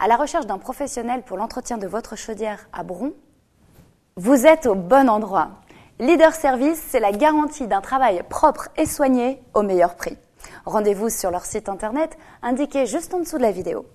à la recherche d'un professionnel pour l'entretien de votre chaudière à Bron, vous êtes au bon endroit. Leader Service, c'est la garantie d'un travail propre et soigné au meilleur prix. Rendez-vous sur leur site internet indiqué juste en dessous de la vidéo.